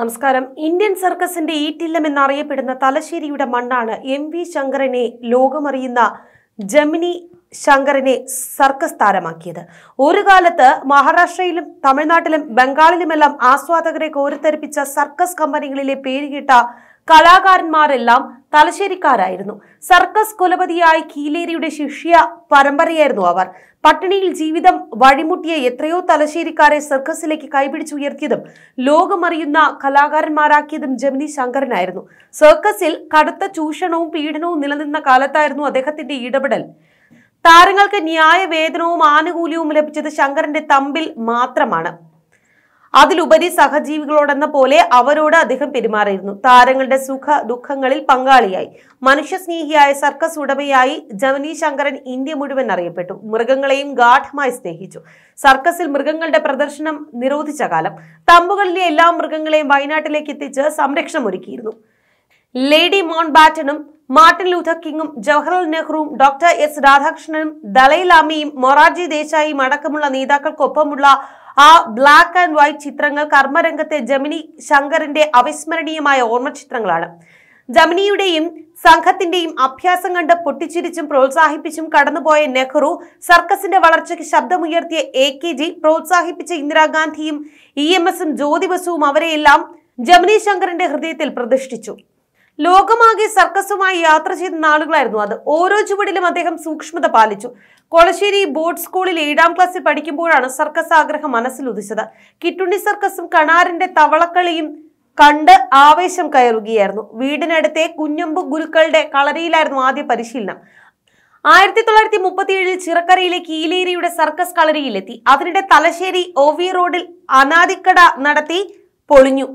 നമസ്കാരം ഇന്ത്യൻ സർക്കസിന്റെ ഈറ്റില്ലം എന്നറിയപ്പെടുന്ന തലശ്ശേരിയുടെ മണ്ണാണ് എം വി ശങ്കരനെ ലോകമറിയുന്ന ജമിനി ശങ്കറിനെ സർക്കസ് താരമാക്കിയത് ഒരു കാലത്ത് മഹാരാഷ്ട്രയിലും തമിഴ്നാട്ടിലും ബംഗാളിലുമെല്ലാം ആസ്വാദകരെ കോരിത്തെറിപ്പിച്ച സർക്കസ് കമ്പനികളിലെ പേരുകിട്ട കലാകാരന്മാരെല്ലാം തലശ്ശേരിക്കാരായിരുന്നു സർക്കസ് കുലപതിയായി കീലേരിയുടെ ശിഷ്യ പരമ്പരയായിരുന്നു അവർ പട്ടിണിയിൽ ജീവിതം വഴിമുട്ടിയ എത്രയോ തലശ്ശേരിക്കാരെ സർക്കസിലേക്ക് കൈപിടിച്ചുയർത്തിയതും ലോകമറിയുന്ന കലാകാരന്മാരാക്കിയതും ജമിനി ശങ്കരനായിരുന്നു സർക്കസിൽ കടുത്ത ചൂഷണവും പീഡനവും നിലനിന്ന കാലത്തായിരുന്നു അദ്ദേഹത്തിന്റെ ഇടപെടൽ താരങ്ങൾക്ക് ന്യായവേതനവും ആനുകൂല്യവും ലഭിച്ചത് ശങ്കരന്റെ തമ്പിൽ മാത്രമാണ് അതിലുപരി സഹജീവികളോടെന്ന പോലെ അവരോട് അദ്ദേഹം പെരുമാറിയിരുന്നു താരങ്ങളുടെ സുഖ ദുഃഖങ്ങളിൽ പങ്കാളിയായി മനുഷ്യസ്നേഹിയായ സർക്കസ് ഉടമയായി ജവനി ശങ്കരൻ ഇന്ത്യ മുഴുവൻ അറിയപ്പെട്ടു മൃഗങ്ങളെയും ഗാഠമായി സ്നേഹിച്ചു സർക്കസിൽ മൃഗങ്ങളുടെ പ്രദർശനം നിരോധിച്ച കാലം തമ്പുകളിലെ എല്ലാ മൃഗങ്ങളെയും വയനാട്ടിലേക്ക് എത്തിച്ച് സംരക്ഷണം ഒരുക്കിയിരുന്നു ലേഡി മൗണ്ട് ബാറ്റനും മാർട്ടിൻ ലൂഥർ കിങ്ങും ജവഹർലാൽ നെഹ്റുവും ഡോക്ടർ എസ് രാധാകൃഷ്ണനും ദലൈലാമയും മൊറാർജി ദേശായിയും അടക്കമുള്ള നേതാക്കൾക്കൊപ്പമുള്ള ആ ബ്ലാക്ക് ആൻഡ് വൈറ്റ് ചിത്രങ്ങൾ കർമ്മരംഗത്തെ ജമിനി ശങ്കറിന്റെ അവിസ്മരണീയമായ ചിത്രങ്ങളാണ് ജമിനിയുടെയും സംഘത്തിന്റെയും അഭ്യാസം കണ്ട് പൊട്ടിച്ചിരിച്ചും പ്രോത്സാഹിപ്പിച്ചും കടന്നുപോയ നെഹ്റു സർക്കസിന്റെ വളർച്ചയ്ക്ക് ശബ്ദമുയർത്തിയ എ കെ ജി പ്രോത്സാഹിപ്പിച്ച ഇന്ദിരാഗാന്ധിയും ഇ e എം എസും ജ്യോതിബസുവും അവരെയെല്ലാം ജമിനി ശങ്കറിന്റെ ഹൃദയത്തിൽ പ്രതിഷ്ഠിച്ചു ലോകമാകെ സർക്കസുമായി യാത്ര ചെയ്ത നാളുകളായിരുന്നു അത് ഓരോ ചുവടിലും അദ്ദേഹം സൂക്ഷ്മത പാലിച്ചു കൊളശ്ശേരി ബോർഡ് സ്കൂളിൽ ഏഴാം ക്ലാസ്സിൽ പഠിക്കുമ്പോഴാണ് സർക്കസ് ആഗ്രഹം മനസ്സിലുദിച്ചത് കിട്ടുണ്ണി സർക്കസും കണാറിന്റെ തവളക്കളിയും കണ്ട് ആവേശം കയറുകയായിരുന്നു വീടിനടുത്തെ കുഞ്ഞമ്പ് ഗുരുക്കളുടെ കളരിയിലായിരുന്നു ആദ്യ പരിശീലനം ആയിരത്തി തൊള്ളായിരത്തി ഏഴിൽ ചിറക്കരയിലെ കീലേരിയുടെ സർക്കസ് കളരിയിലെത്തി അതിനിടെ തലശ്ശേരി ഒ വി റോഡിൽ അനാദിക്കട നടത്തി പൊളിഞ്ഞു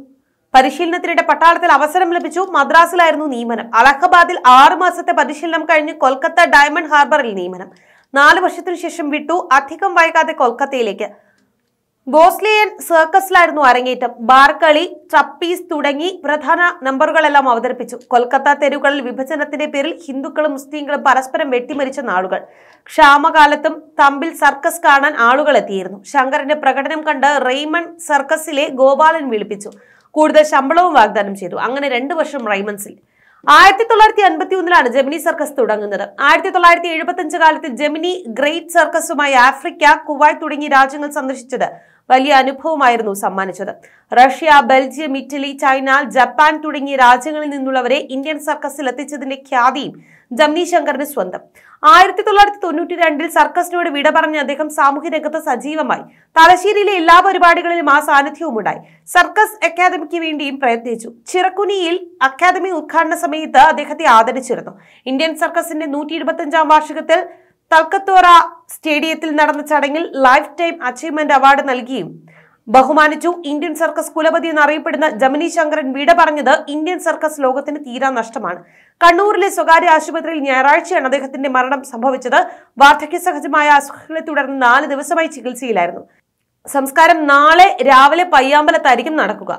പരിശീലനത്തിനിടെ പട്ടാളത്തിൽ അവസരം ലഭിച്ചു മദ്രാസിലായിരുന്നു നിയമനം അലഹബാദിൽ ആറു മാസത്തെ പരിശീലനം കഴിഞ്ഞ് കൊൽക്കത്ത ഡയമണ്ട് ഹാർബറിൽ നിയമനം നാല് വർഷത്തിനു ശേഷം വിട്ടു അധികം വൈകാതെ കൊൽക്കത്തയിലേക്ക് ബോസ്ലിയൻ സർക്കസിലായിരുന്നു അരങ്ങേറ്റം ബാർക്കളി ചപ്പീസ് തുടങ്ങി പ്രധാന നമ്പറുകളെല്ലാം അവതരിപ്പിച്ചു കൊൽക്കത്ത തെരുവുകളിൽ വിഭജനത്തിന്റെ പേരിൽ ഹിന്ദുക്കളും മുസ്ലിങ്ങളും പരസ്പരം വെട്ടിമരിച്ച നാളുകൾ ക്ഷാമകാലത്തും തമ്പിൽ സർക്കസ് കാണാൻ ആളുകൾ എത്തിയിരുന്നു ശങ്കറിന്റെ പ്രകടനം കണ്ട് റെയ്മൺ സർക്കസിലെ ഗോപാലൻ വിളിപ്പിച്ചു കൂടുതൽ ശമ്പളവും വാഗ്ദാനം ചെയ്തു അങ്ങനെ രണ്ടു വർഷം റൈമൺസിൽ ആയിരത്തി തൊള്ളായിരത്തി അൻപത്തി ഒന്നിലാണ് ജെമിനി സർക്കസ് തുടങ്ങുന്നത് ആയിരത്തി തൊള്ളായിരത്തി എഴുപത്തി അഞ്ച് കാലത്ത് ജെമിനി ഗ്രേറ്റ് സർക്കസുമായി ആഫ്രിക്ക കുവൈറ്റ് തുടങ്ങിയ രാജ്യങ്ങൾ സന്ദർശിച്ചത് വലിയ അനുഭവമായിരുന്നു സമ്മാനിച്ചത് Russia Belgium Italy China Japan തുടങ്ങിയ രാജ്യങ്ങളിൽ നിന്നുള്ളവരെ ഇന്ത്യൻ സർക്കസിൽ എത്തിച്ചതിന്റെ ഖ്യാതിയും ജംനി ശങ്കറിന് സ്വന്തം ആയിരത്തി തൊള്ളായിരത്തി തൊണ്ണൂറ്റി രണ്ടിൽ സർക്കസിനോട് വിട പറഞ്ഞ അദ്ദേഹം സാമൂഹ്യ രംഗത്ത് സജീവമായി തലശ്ശേരിയിലെ എല്ലാ പരിപാടികളിലും ആ സാന്നിധ്യവും ഉണ്ടായി സർക്കസ് അക്കാദമിക്ക് വേണ്ടിയും പ്രയത്നിച്ചു ചിറക്കുനിയിൽ അക്കാദമി ഉദ്ഘാടന സമയത്ത് അദ്ദേഹത്തെ ആദരിച്ചിരുന്നു ഇന്ത്യൻ സർക്കസിന്റെ നൂറ്റി ഇരുപത്തി അഞ്ചാം വാർഷികത്തിൽ തൽക്കത്തോറ സ്റ്റേഡിയത്തിൽ നടന്ന ചടങ്ങിൽ ലൈഫ് ടൈം അച്ചീവ്മെന്റ് അവാർഡ് നൽകിയും ബഹുമാനിച്ചു ഇന്ത്യൻ സർക്കസ് കുലപതി എന്നറിയപ്പെടുന്ന ജമിനി ശങ്കരൻ വിട പറഞ്ഞത് ഇന്ത്യൻ സർക്കസ് ലോകത്തിന് തീരാ നഷ്ടമാണ് കണ്ണൂരിലെ സ്വകാര്യ ആശുപത്രിയിൽ ഞായറാഴ്ചയാണ് അദ്ദേഹത്തിന്റെ മരണം സംഭവിച്ചത് വാർദ്ധക്യ സഹജമായ അസുഖങ്ങളെ തുടർന്ന് നാല് ദിവസമായി ചികിത്സയിലായിരുന്നു സംസ്കാരം നാളെ രാവിലെ പയ്യാമ്പലത്തായിരിക്കും നടക്കുക